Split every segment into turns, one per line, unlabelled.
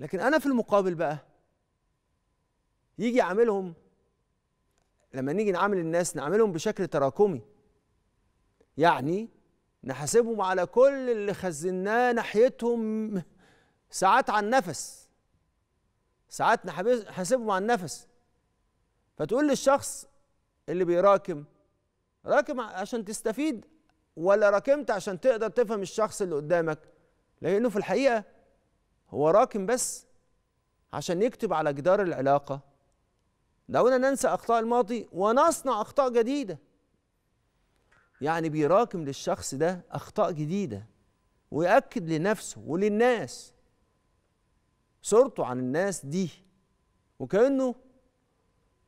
لكن انا في المقابل بقى يجي عاملهم لما نيجي نعامل الناس نعاملهم بشكل تراكمي يعني نحاسبهم على كل اللي خزناه ناحيتهم ساعات على النفس ساعات نحاسبهم على النفس فتقول للشخص اللي بيراكم راكم عشان تستفيد ولا راكمت عشان تقدر تفهم الشخص اللي قدامك لانه في الحقيقه هو راكم بس عشان يكتب على جدار العلاقة دعونا ننسى أخطاء الماضي ونصنع أخطاء جديدة يعني بيراكم للشخص ده أخطاء جديدة ويأكد لنفسه وللناس صورته عن الناس دي وكأنه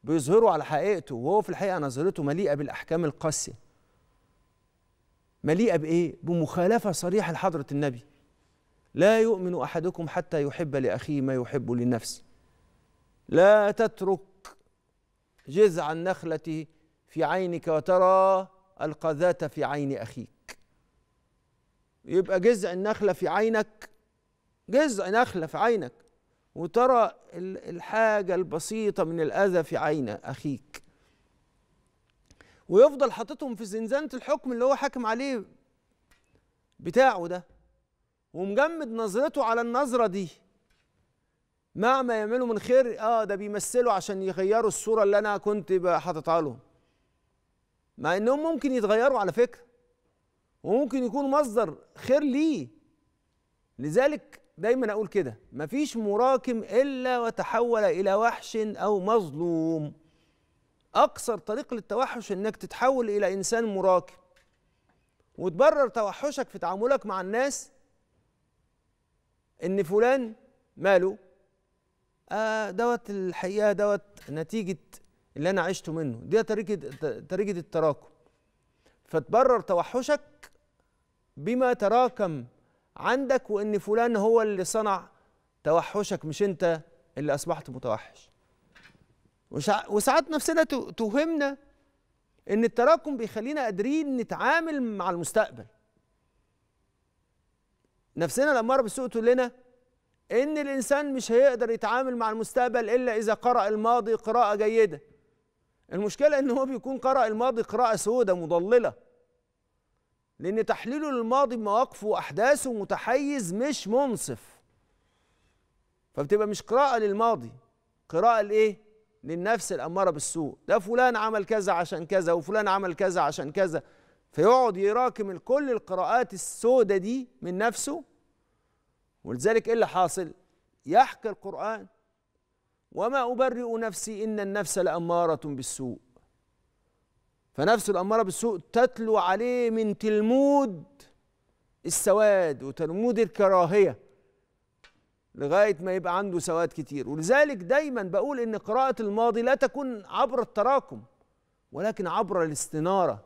بيظهره على حقيقته وهو في الحقيقة نظرته مليئة بالأحكام القاسية مليئة بإيه؟ بمخالفة صريحة لحضرة النبي لا يؤمن احدكم حتى يحب لاخيه ما يحب لنفسه لا تترك جذع النخله في عينك وترى القذاه في عين اخيك يبقى جذع النخله في عينك جذع نخله في عينك وترى الحاجه البسيطه من الاذى في عين اخيك ويفضل حاططهم في زنزانه الحكم اللي هو حاكم عليه بتاعه ده ومجمد نظرته على النظره دي مهما يعملوا من خير اه ده بيمثلوا عشان يغيروا الصوره اللي انا كنت حاططها لهم مع انهم ممكن يتغيروا على فكره وممكن يكون مصدر خير ليه لذلك دايما اقول كده مفيش مراكم الا وتحول الى وحش او مظلوم اقصر طريق للتوحش انك تتحول الى انسان مراكم وتبرر توحشك في تعاملك مع الناس ان فلان ماله آه دوت الحقيقه دوت نتيجه اللي انا عشته منه دي طريقه طريقه التراكم فتبرر توحشك بما تراكم عندك وان فلان هو اللي صنع توحشك مش انت اللي اصبحت متوحش وساعات نفسنا توهمنا ان التراكم بيخلينا قادرين نتعامل مع المستقبل نفسنا لما رب السوق تقول لنا ان الانسان مش هيقدر يتعامل مع المستقبل الا اذا قرأ الماضي قراءة جيدة المشكلة ان هو بيكون قرأ الماضي قراءة سودة مضللة لان تحليله للماضي بمواقفه واحداثه متحيز مش منصف فبتبقى مش قراءة للماضي قراءة لايه؟ للنفس الأمارة بالسوء ده فلان عمل كذا عشان كذا وفلان عمل كذا عشان كذا فيقعد يراكم كل القراءات السودة دي من نفسه ولذلك ايه اللي حاصل يحكي القرآن وما أبرئ نفسي إن النفس لأمارة بالسوء فنفس الأمارة بالسوء تتلو عليه من تلمود السواد وتلمود الكراهية لغاية ما يبقى عنده سواد كتير ولذلك دايما بقول إن قراءة الماضي لا تكون عبر التراكم ولكن عبر الاستنارة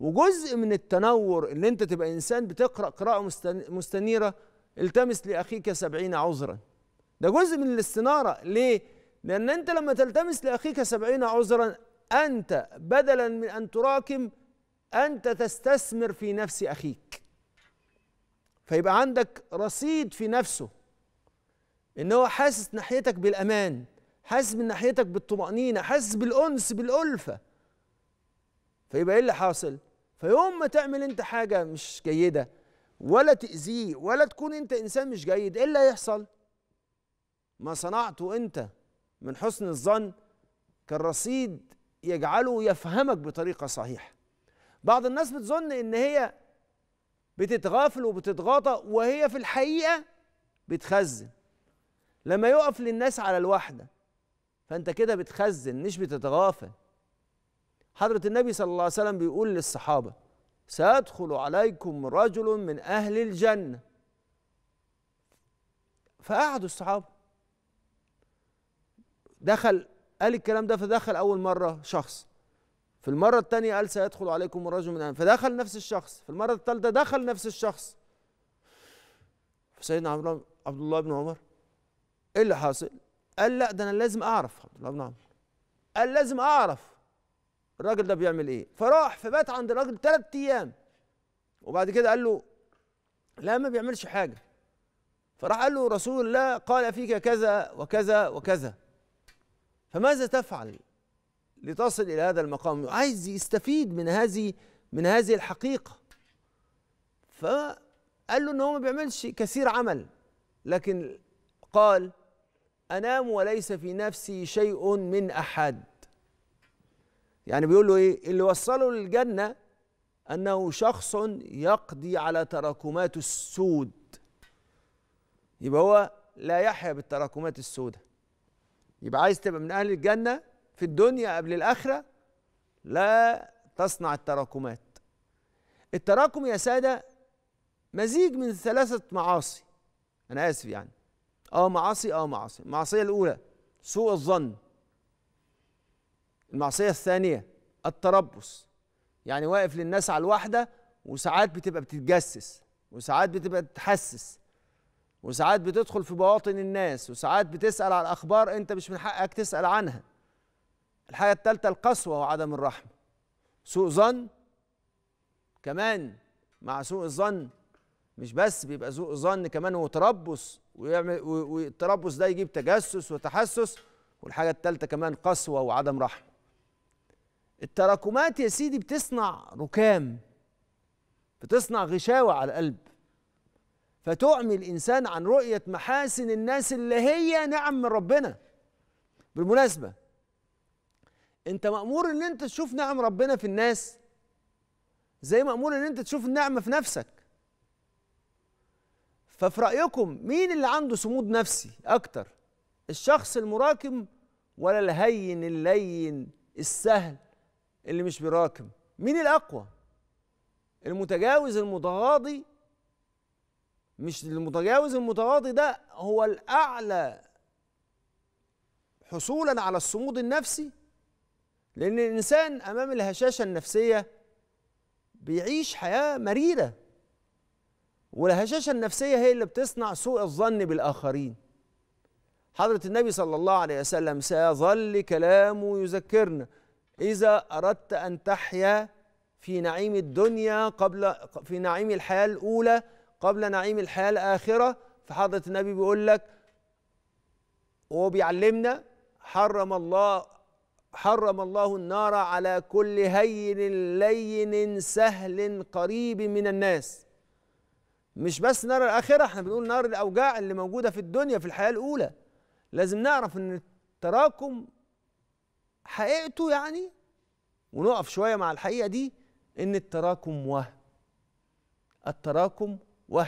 وجزء من التنور اللي انت تبقى انسان بتقرأ قراءة مستنيرة التمس لأخيك سبعين عذرا ده جزء من الاستنارة ليه؟ لأن أنت لما تلتمس لأخيك سبعين عذرا أنت بدلا من أن تراكم أنت تستثمر في نفس أخيك فيبقى عندك رصيد في نفسه إن هو حاسس ناحيتك بالأمان حاسس من ناحيتك بالطمأنينة حاسس بالأنس بالألفة فيبقى إيه اللي حاصل؟ فيوم ما تعمل أنت حاجة مش جيدة ولا تأذيه ولا تكون أنت إنسان مش جيد إيه اللي هيحصل؟ ما صنعته أنت من حسن الظن كالرصيد يجعله يفهمك بطريقة صحيحة بعض الناس بتظن إن هي بتتغافل وبتتغاطى وهي في الحقيقة بتخزن لما يقف للناس على الواحدة فأنت كده بتخزن مش بتتغافل حضرة النبي صلى الله عليه وسلم بيقول للصحابة سيدخل عليكم رجل من أهل الجنة فقعدوا الصحابة دخل قال الكلام ده فدخل أول مرة شخص في المرة الثانية قال سيدخل عليكم رجل من أهل فدخل نفس الشخص في المرة الثالثة دخل نفس الشخص فسيدنا عبد الله بن عمر إيه اللي حاصل؟ قال لا ده أنا لازم أعرف عبد الله بن عمر قال لازم أعرف الراجل ده بيعمل ايه فراح فبات عند الراجل ثلاث ايام وبعد كده قال له لا ما بيعملش حاجه فراح قال له رسول الله قال فيك كذا وكذا وكذا فماذا تفعل لتصل الى هذا المقام عايز يستفيد من هذه من هذه الحقيقه فقال له ان هو ما بيعملش كثير عمل لكن قال انام وليس في نفسي شيء من احد يعني بيقول له ايه اللي وصله للجنه انه شخص يقضي على تراكمات السود يبقى هو لا يحيا بالتراكمات السوداء يبقى عايز تبقى من اهل الجنه في الدنيا قبل الاخره لا تصنع التراكمات التراكم يا ساده مزيج من ثلاثه معاصي انا اسف يعني اه معاصي اه معاصي المعصيه الاولى سوء الظن المعصية الثانية التربص يعني واقف للناس على الواحدة وساعات بتبقى بتتجسس وساعات بتبقى بتتحسس وساعات بتدخل في بواطن الناس وساعات بتسأل على أخبار أنت مش من حقك تسأل عنها الحاجة الثالثة القسوة وعدم الرحمة سوء ظن كمان مع سوء الظن مش بس بيبقى سوء ظن كمان هو تربص ويعمل والتربص ده يجيب تجسس وتحسس والحاجة الثالثة كمان قسوة وعدم رحمة التراكمات يا سيدي بتصنع ركام بتصنع غشاوة على القلب فتعمي الإنسان عن رؤية محاسن الناس اللي هي نعم من ربنا بالمناسبة أنت مأمور إن أنت تشوف نعم ربنا في الناس زي مأمور إن أنت تشوف النعمة في نفسك ففي رأيكم مين اللي عنده صمود نفسي أكتر الشخص المراكم ولا الهين اللين السهل اللي مش بيراكم مين الاقوى المتجاوز المتغاضي مش المتجاوز المتغاضي ده هو الاعلى حصولا على الصمود النفسي لان الانسان امام الهشاشه النفسيه بيعيش حياه مريره والهشاشه النفسيه هي اللي بتصنع سوء الظن بالاخرين حضره النبي صلى الله عليه وسلم سيظل كلامه يذكرنا إذا أردت أن تحيا في نعيم الدنيا قبل في نعيم الحياة الأولى قبل نعيم الحياة الآخرة فحضرة النبي بيقول لك وهو بيعلمنا حرم الله حرم الله النار على كل هين لين سهل قريب من الناس مش بس نار الآخرة احنا بنقول نار الأوجاع اللي موجودة في الدنيا في الحياة الأولى لازم نعرف أن التراكم حقيقته يعني ونقف شويه مع الحقيقه دي ان التراكم وهم التراكم وهم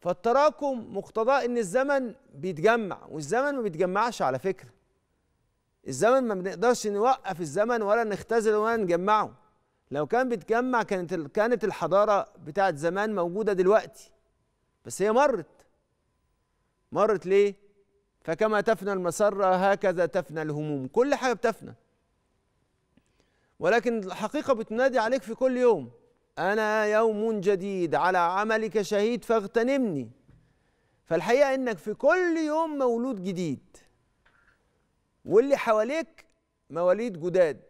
فالتراكم مقتضاه ان الزمن بيتجمع والزمن ما بيتجمعش على فكره الزمن ما بنقدرش نوقف الزمن ولا نختزله ولا نجمعه لو كان بيتجمع كانت كانت الحضاره بتاعت زمان موجوده دلوقتي بس هي مرت مرت ليه فكما تفنى المسرة هكذا تفنى الهموم كل حاجة بتفنى ولكن الحقيقة بتنادي عليك في كل يوم أنا يوم جديد على عملك شهيد فاغتنمني فالحقيقة إنك في كل يوم مولود جديد واللي حواليك مواليد جداد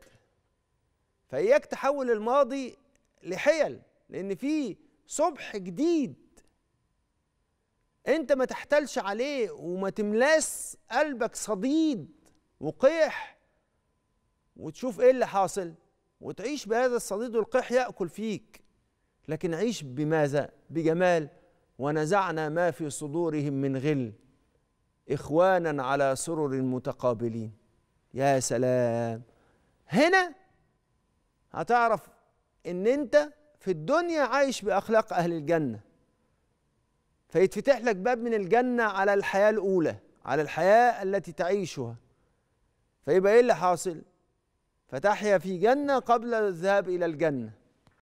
فإياك تحول الماضي لحيل لأن في صبح جديد انت ما تحتلش عليه وما تملاس قلبك صديد وقيح وتشوف ايه اللي حاصل وتعيش بهذا الصديد والقيح ياكل فيك لكن عيش بماذا بجمال ونزعنا ما في صدورهم من غل اخوانا على سرر متقابلين يا سلام هنا هتعرف ان انت في الدنيا عايش باخلاق اهل الجنه فيتفتح لك باب من الجنة على الحياة الأولى على الحياة التي تعيشها فيبقى إيه اللي حاصل فتحيا في جنة قبل الذهاب إلى الجنة